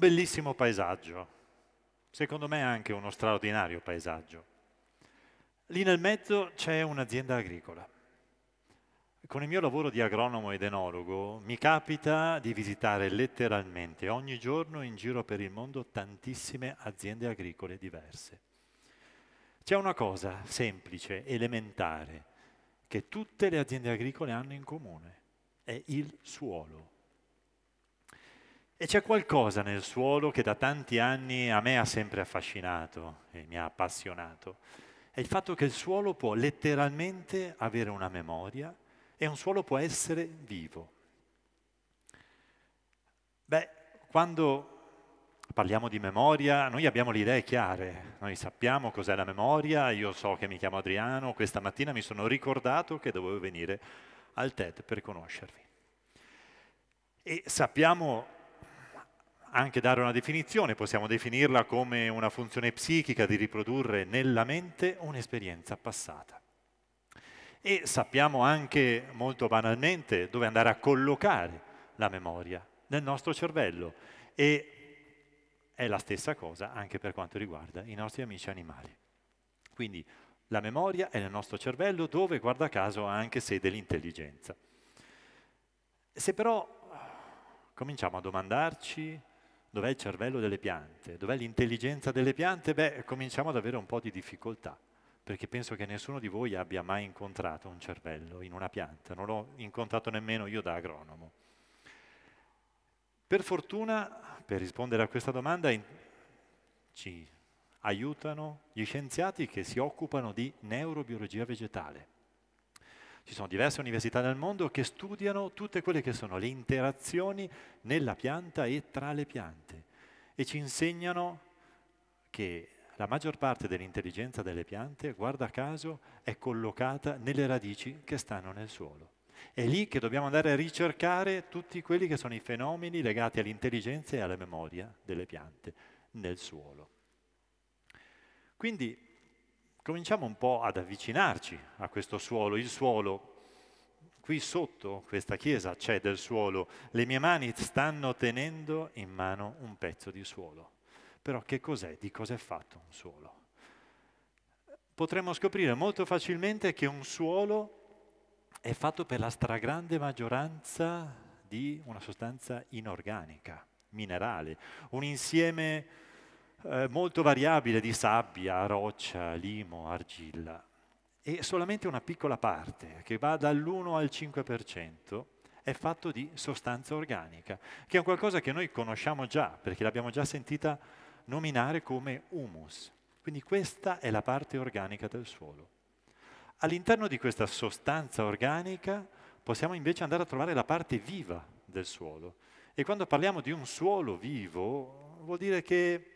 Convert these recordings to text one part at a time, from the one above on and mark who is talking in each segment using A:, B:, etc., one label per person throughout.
A: bellissimo paesaggio, secondo me anche uno straordinario paesaggio. Lì nel mezzo c'è un'azienda agricola. Con il mio lavoro di agronomo ed enologo mi capita di visitare letteralmente ogni giorno in giro per il mondo tantissime aziende agricole diverse. C'è una cosa semplice, elementare, che tutte le aziende agricole hanno in comune, è il suolo. E c'è qualcosa nel suolo che da tanti anni a me ha sempre affascinato e mi ha appassionato. È il fatto che il suolo può letteralmente avere una memoria e un suolo può essere vivo. Beh, quando parliamo di memoria, noi abbiamo le idee chiare, noi sappiamo cos'è la memoria, io so che mi chiamo Adriano, questa mattina mi sono ricordato che dovevo venire al TED per conoscervi. E sappiamo anche dare una definizione, possiamo definirla come una funzione psichica di riprodurre nella mente un'esperienza passata. E sappiamo anche molto banalmente dove andare a collocare la memoria nel nostro cervello e è la stessa cosa anche per quanto riguarda i nostri amici animali. Quindi la memoria è nel nostro cervello dove, guarda caso, ha anche sede l'intelligenza. Se però cominciamo a domandarci Dov'è il cervello delle piante? Dov'è l'intelligenza delle piante? Beh, cominciamo ad avere un po' di difficoltà, perché penso che nessuno di voi abbia mai incontrato un cervello in una pianta, non l'ho incontrato nemmeno io da agronomo. Per fortuna, per rispondere a questa domanda, ci aiutano gli scienziati che si occupano di neurobiologia vegetale ci sono diverse università nel mondo che studiano tutte quelle che sono le interazioni nella pianta e tra le piante e ci insegnano che la maggior parte dell'intelligenza delle piante, guarda caso, è collocata nelle radici che stanno nel suolo. È lì che dobbiamo andare a ricercare tutti quelli che sono i fenomeni legati all'intelligenza e alla memoria delle piante nel suolo. Quindi cominciamo un po' ad avvicinarci a questo suolo, il suolo. Qui sotto questa chiesa c'è del suolo, le mie mani stanno tenendo in mano un pezzo di suolo. Però che cos'è? Di cosa è fatto un suolo? Potremmo scoprire molto facilmente che un suolo è fatto per la stragrande maggioranza di una sostanza inorganica, minerale, un insieme eh, molto variabile di sabbia, roccia, limo, argilla e solamente una piccola parte, che va dall'1 al 5%, è fatto di sostanza organica, che è un qualcosa che noi conosciamo già, perché l'abbiamo già sentita nominare come humus. Quindi questa è la parte organica del suolo. All'interno di questa sostanza organica possiamo invece andare a trovare la parte viva del suolo. E quando parliamo di un suolo vivo, vuol dire che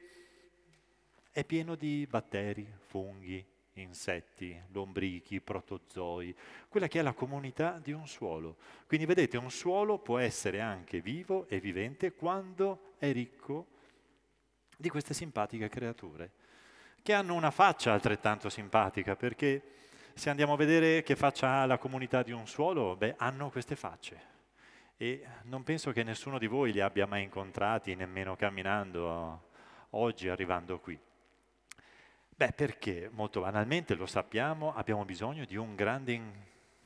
A: è pieno di batteri, funghi, insetti, lombrichi, protozoi, quella che è la comunità di un suolo. Quindi vedete, un suolo può essere anche vivo e vivente quando è ricco di queste simpatiche creature, che hanno una faccia altrettanto simpatica, perché se andiamo a vedere che faccia ha la comunità di un suolo, beh, hanno queste facce. E non penso che nessuno di voi li abbia mai incontrati, nemmeno camminando oggi arrivando qui. Beh, perché molto banalmente lo sappiamo, abbiamo bisogno di un, grande,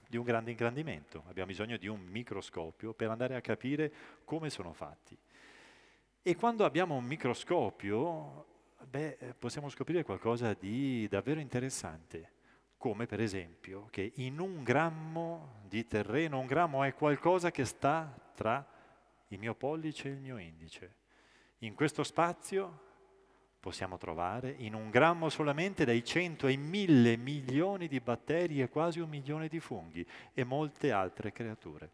A: di un grande, ingrandimento, abbiamo bisogno di un microscopio per andare a capire come sono fatti. E quando abbiamo un microscopio, beh, possiamo scoprire qualcosa di davvero interessante, come per esempio che in un grammo di terreno, un grammo è qualcosa che sta tra il mio pollice e il mio indice. In questo spazio possiamo trovare in un grammo solamente dai 100 ai 1000 milioni di batteri e quasi un milione di funghi e molte altre creature.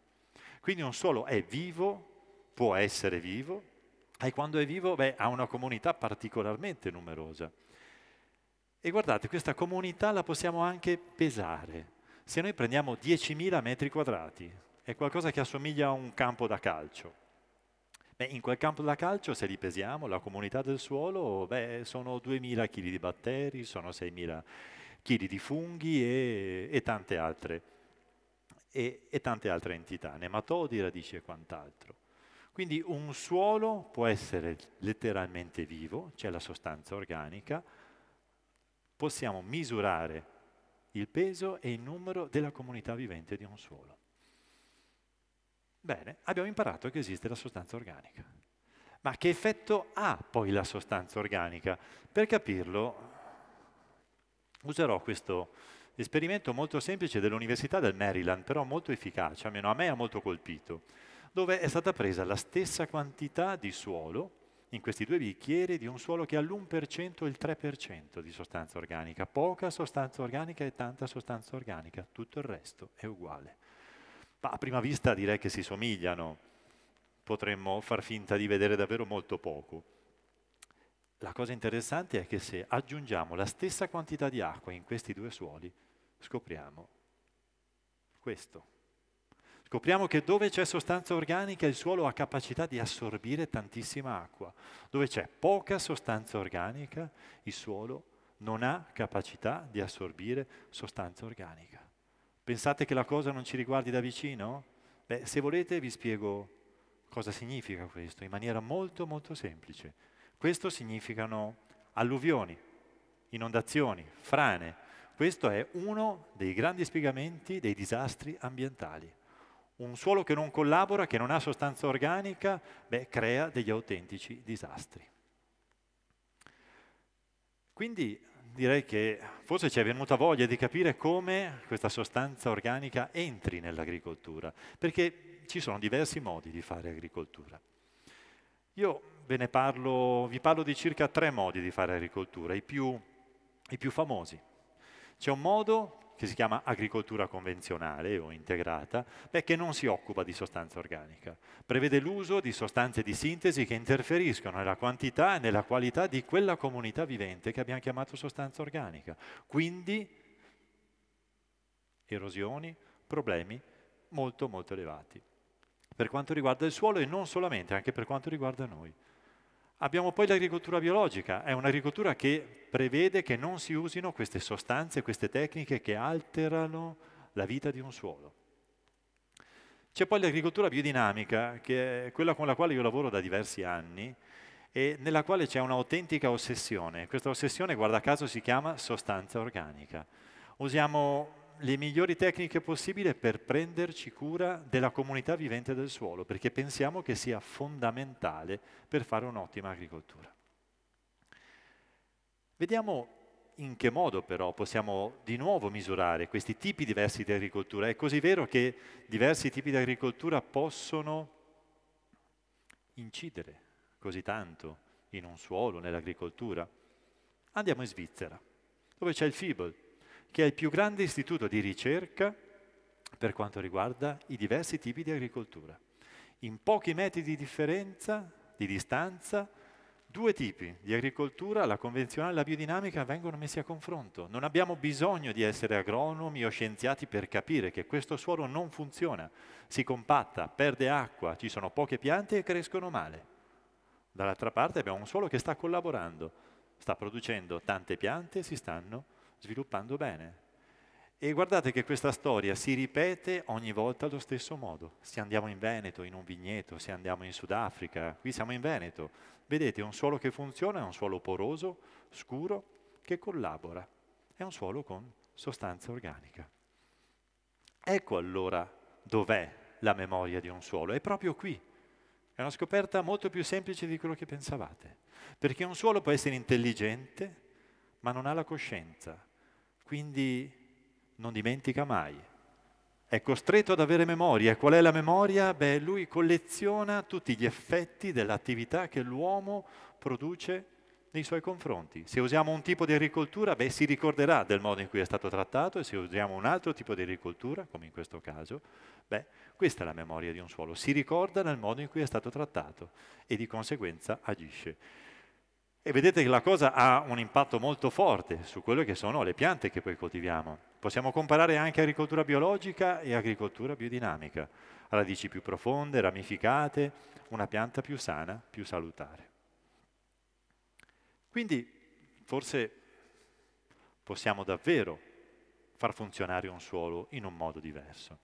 A: Quindi un solo è vivo, può essere vivo, e quando è vivo beh, ha una comunità particolarmente numerosa. E guardate, questa comunità la possiamo anche pesare. Se noi prendiamo 10.000 metri quadrati, è qualcosa che assomiglia a un campo da calcio, Beh, in quel campo da calcio, se li pesiamo, la comunità del suolo, beh, sono 2.000 kg di batteri, sono 6.000 kg di funghi e, e, tante altre, e, e tante altre entità, nematodi, radici e quant'altro. Quindi un suolo può essere letteralmente vivo, c'è la sostanza organica, possiamo misurare il peso e il numero della comunità vivente di un suolo. Bene, abbiamo imparato che esiste la sostanza organica. Ma che effetto ha poi la sostanza organica? Per capirlo userò questo esperimento molto semplice dell'Università del Maryland, però molto efficace, almeno a me ha molto colpito, dove è stata presa la stessa quantità di suolo in questi due bicchieri di un suolo che ha l'1% e il 3% di sostanza organica, poca sostanza organica e tanta sostanza organica, tutto il resto è uguale. Ma a prima vista direi che si somigliano, potremmo far finta di vedere davvero molto poco. La cosa interessante è che se aggiungiamo la stessa quantità di acqua in questi due suoli, scopriamo questo. Scopriamo che dove c'è sostanza organica il suolo ha capacità di assorbire tantissima acqua. Dove c'è poca sostanza organica il suolo non ha capacità di assorbire sostanza organica. Pensate che la cosa non ci riguardi da vicino? Beh, se volete vi spiego cosa significa questo in maniera molto molto semplice. Questo significano alluvioni, inondazioni, frane. Questo è uno dei grandi spiegamenti dei disastri ambientali. Un suolo che non collabora, che non ha sostanza organica, beh, crea degli autentici disastri. Quindi direi che forse ci è venuta voglia di capire come questa sostanza organica entri nell'agricoltura, perché ci sono diversi modi di fare agricoltura. Io parlo, vi parlo di circa tre modi di fare agricoltura, i più, i più famosi. C'è un modo che si chiama agricoltura convenzionale o integrata, beh, che non si occupa di sostanza organica. Prevede l'uso di sostanze di sintesi che interferiscono nella quantità e nella qualità di quella comunità vivente che abbiamo chiamato sostanza organica. Quindi erosioni, problemi molto molto elevati per quanto riguarda il suolo e non solamente, anche per quanto riguarda noi. Abbiamo poi l'agricoltura biologica, è un'agricoltura che prevede che non si usino queste sostanze, queste tecniche che alterano la vita di un suolo. C'è poi l'agricoltura biodinamica, che è quella con la quale io lavoro da diversi anni e nella quale c'è un'autentica ossessione. Questa ossessione, guarda caso, si chiama sostanza organica. Usiamo le migliori tecniche possibili per prenderci cura della comunità vivente del suolo, perché pensiamo che sia fondamentale per fare un'ottima agricoltura. Vediamo in che modo però possiamo di nuovo misurare questi tipi diversi di agricoltura. È così vero che diversi tipi di agricoltura possono incidere così tanto in un suolo, nell'agricoltura. Andiamo in Svizzera, dove c'è il FIBOL, che è il più grande istituto di ricerca per quanto riguarda i diversi tipi di agricoltura. In pochi metri di differenza, di distanza, due tipi di agricoltura, la convenzionale e la biodinamica, vengono messi a confronto. Non abbiamo bisogno di essere agronomi o scienziati per capire che questo suolo non funziona, si compatta, perde acqua, ci sono poche piante e crescono male. Dall'altra parte abbiamo un suolo che sta collaborando, sta producendo tante piante e si stanno sviluppando bene. E guardate che questa storia si ripete ogni volta allo stesso modo. Se andiamo in Veneto, in un vigneto, se andiamo in Sudafrica, qui siamo in Veneto. Vedete, un suolo che funziona è un suolo poroso, scuro, che collabora. È un suolo con sostanza organica. Ecco allora dov'è la memoria di un suolo, è proprio qui. È una scoperta molto più semplice di quello che pensavate, perché un suolo può essere intelligente, ma non ha la coscienza, quindi non dimentica mai. È costretto ad avere memoria. Qual è la memoria? Beh, lui colleziona tutti gli effetti dell'attività che l'uomo produce nei suoi confronti. Se usiamo un tipo di agricoltura, beh, si ricorderà del modo in cui è stato trattato e se usiamo un altro tipo di agricoltura, come in questo caso, beh, questa è la memoria di un suolo. Si ricorda del modo in cui è stato trattato e di conseguenza agisce. E vedete che la cosa ha un impatto molto forte su quelle che sono le piante che poi coltiviamo. Possiamo comparare anche agricoltura biologica e agricoltura biodinamica. Radici più profonde, ramificate, una pianta più sana, più salutare. Quindi forse possiamo davvero far funzionare un suolo in un modo diverso.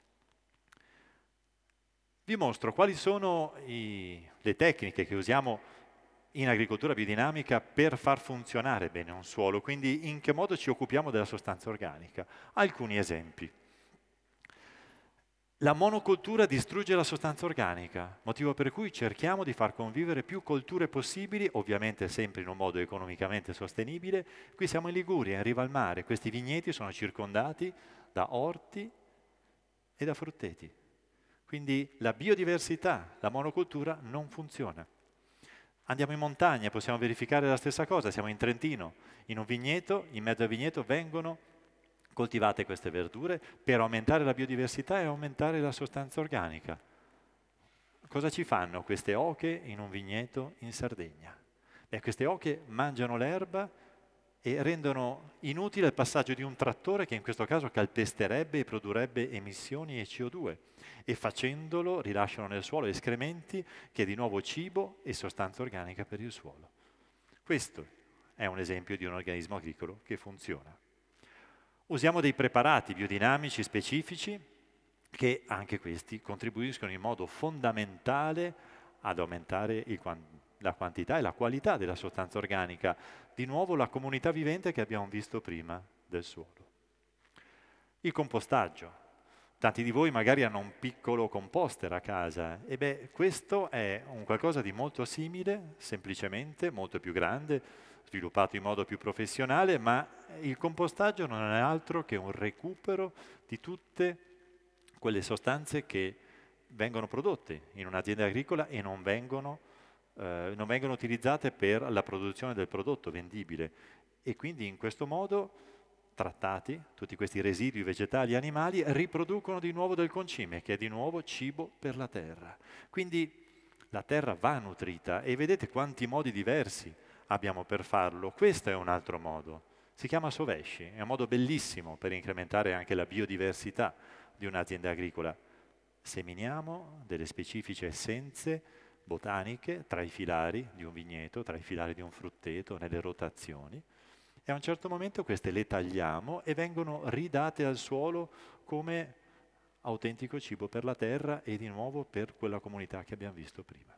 A: Vi mostro quali sono i, le tecniche che usiamo in agricoltura biodinamica per far funzionare bene un suolo, quindi in che modo ci occupiamo della sostanza organica. Alcuni esempi. La monocoltura distrugge la sostanza organica, motivo per cui cerchiamo di far convivere più colture possibili, ovviamente sempre in un modo economicamente sostenibile. Qui siamo in Liguria, in riva al mare, questi vigneti sono circondati da orti e da frutteti. Quindi la biodiversità, la monocoltura non funziona. Andiamo in montagna, possiamo verificare la stessa cosa, siamo in Trentino, in un vigneto, in mezzo al vigneto vengono coltivate queste verdure per aumentare la biodiversità e aumentare la sostanza organica. Cosa ci fanno queste oche in un vigneto in Sardegna? Beh, queste oche mangiano l'erba e rendono inutile il passaggio di un trattore che in questo caso calpesterebbe e produrrebbe emissioni e CO2 e facendolo rilasciano nel suolo escrementi che è di nuovo cibo e sostanza organica per il suolo. Questo è un esempio di un organismo agricolo che funziona. Usiamo dei preparati biodinamici specifici che anche questi contribuiscono in modo fondamentale ad aumentare il quantitativo la quantità e la qualità della sostanza organica, di nuovo la comunità vivente che abbiamo visto prima del suolo. Il compostaggio. Tanti di voi magari hanno un piccolo composter a casa, eh. e beh, questo è un qualcosa di molto simile, semplicemente, molto più grande, sviluppato in modo più professionale, ma il compostaggio non è altro che un recupero di tutte quelle sostanze che vengono prodotte in un'azienda agricola e non vengono eh, non vengono utilizzate per la produzione del prodotto vendibile e quindi in questo modo trattati, tutti questi residui vegetali e animali riproducono di nuovo del concime, che è di nuovo cibo per la terra. Quindi la terra va nutrita e vedete quanti modi diversi abbiamo per farlo. Questo è un altro modo. Si chiama sovesci, è un modo bellissimo per incrementare anche la biodiversità di un'azienda agricola. Seminiamo delle specifiche essenze botaniche, tra i filari di un vigneto, tra i filari di un frutteto, nelle rotazioni, e a un certo momento queste le tagliamo e vengono ridate al suolo come autentico cibo per la terra e di nuovo per quella comunità che abbiamo visto prima.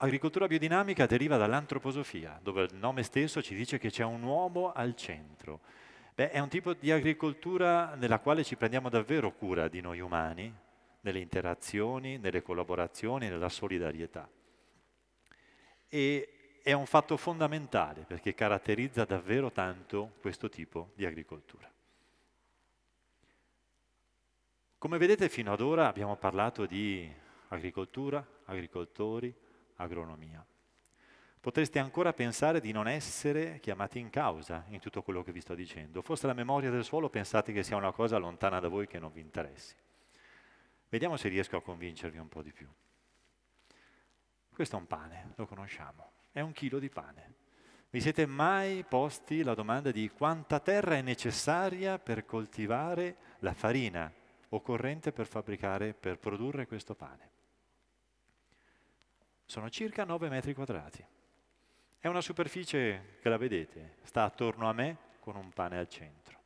A: Agricoltura biodinamica deriva dall'antroposofia, dove il nome stesso ci dice che c'è un uomo al centro. Beh, è un tipo di agricoltura nella quale ci prendiamo davvero cura di noi umani, nelle interazioni, nelle collaborazioni, nella solidarietà. E è un fatto fondamentale perché caratterizza davvero tanto questo tipo di agricoltura. Come vedete fino ad ora abbiamo parlato di agricoltura, agricoltori, agronomia. Potreste ancora pensare di non essere chiamati in causa in tutto quello che vi sto dicendo. Forse la memoria del suolo pensate che sia una cosa lontana da voi che non vi interessi. Vediamo se riesco a convincervi un po' di più. Questo è un pane, lo conosciamo, è un chilo di pane. Vi siete mai posti la domanda di quanta terra è necessaria per coltivare la farina occorrente per fabbricare, per produrre questo pane? Sono circa 9 metri quadrati. È una superficie che la vedete, sta attorno a me con un pane al centro.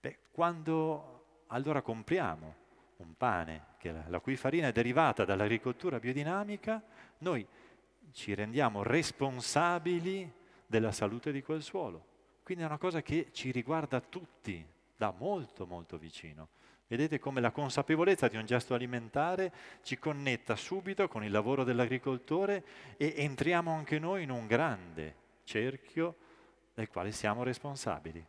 A: Beh, quando allora compriamo un pane, la, la cui farina è derivata dall'agricoltura biodinamica, noi ci rendiamo responsabili della salute di quel suolo. Quindi è una cosa che ci riguarda tutti, da molto molto vicino. Vedete come la consapevolezza di un gesto alimentare ci connetta subito con il lavoro dell'agricoltore e entriamo anche noi in un grande cerchio del quale siamo responsabili.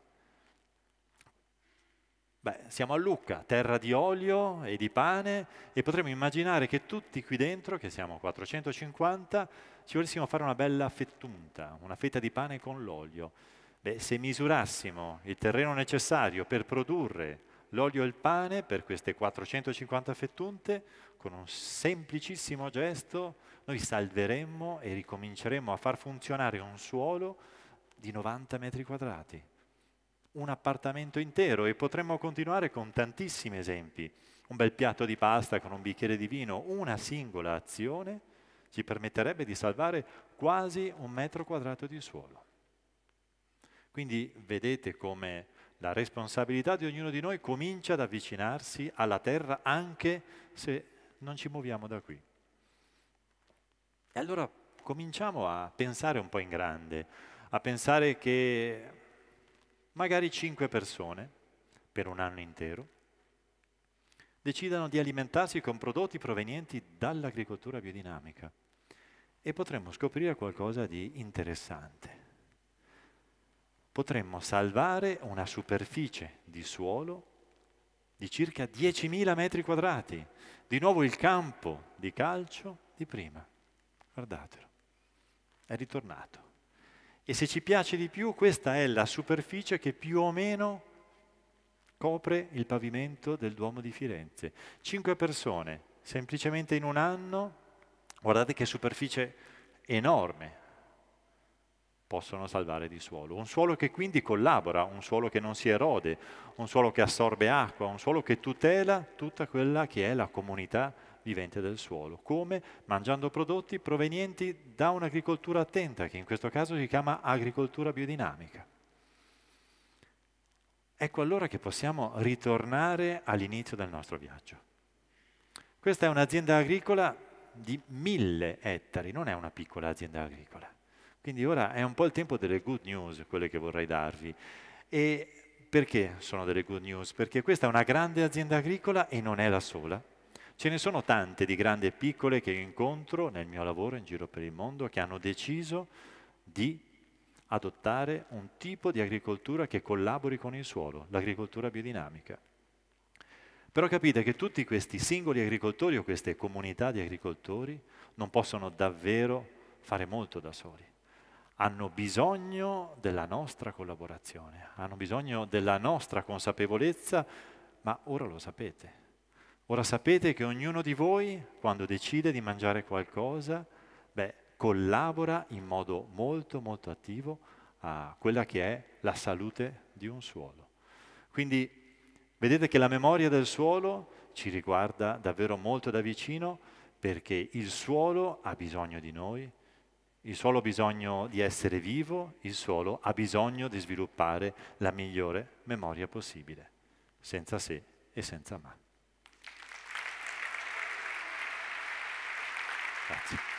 A: Beh, siamo a Lucca, terra di olio e di pane, e potremmo immaginare che tutti qui dentro, che siamo 450, ci volessimo fare una bella fettunta, una fetta di pane con l'olio. Beh, se misurassimo il terreno necessario per produrre l'olio e il pane per queste 450 fettunte, con un semplicissimo gesto noi salveremmo e ricominceremmo a far funzionare un suolo di 90 metri quadrati un appartamento intero e potremmo continuare con tantissimi esempi. Un bel piatto di pasta con un bicchiere di vino, una singola azione ci permetterebbe di salvare quasi un metro quadrato di suolo. Quindi vedete come la responsabilità di ognuno di noi comincia ad avvicinarsi alla terra anche se non ci muoviamo da qui. E allora cominciamo a pensare un po' in grande, a pensare che magari cinque persone per un anno intero decidano di alimentarsi con prodotti provenienti dall'agricoltura biodinamica e potremmo scoprire qualcosa di interessante. Potremmo salvare una superficie di suolo di circa 10.000 metri quadrati, di nuovo il campo di calcio di prima. Guardatelo, è ritornato. E se ci piace di più, questa è la superficie che più o meno copre il pavimento del Duomo di Firenze. Cinque persone, semplicemente in un anno, guardate che superficie enorme, possono salvare di suolo. Un suolo che quindi collabora, un suolo che non si erode, un suolo che assorbe acqua, un suolo che tutela tutta quella che è la comunità vivente del suolo. Come? Mangiando prodotti provenienti da un'agricoltura attenta, che in questo caso si chiama agricoltura biodinamica. Ecco allora che possiamo ritornare all'inizio del nostro viaggio. Questa è un'azienda agricola di mille ettari, non è una piccola azienda agricola. Quindi ora è un po' il tempo delle good news, quelle che vorrei darvi. E perché sono delle good news? Perché questa è una grande azienda agricola e non è la sola. Ce ne sono tante di grandi e piccole che incontro nel mio lavoro in giro per il mondo che hanno deciso di adottare un tipo di agricoltura che collabori con il suolo, l'agricoltura biodinamica. Però capite che tutti questi singoli agricoltori o queste comunità di agricoltori non possono davvero fare molto da soli. Hanno bisogno della nostra collaborazione, hanno bisogno della nostra consapevolezza, ma ora lo sapete, Ora sapete che ognuno di voi, quando decide di mangiare qualcosa, beh, collabora in modo molto, molto attivo a quella che è la salute di un suolo. Quindi vedete che la memoria del suolo ci riguarda davvero molto da vicino perché il suolo ha bisogno di noi, il suolo ha bisogno di essere vivo, il suolo ha bisogno di sviluppare la migliore memoria possibile, senza se e senza ma. Perfect.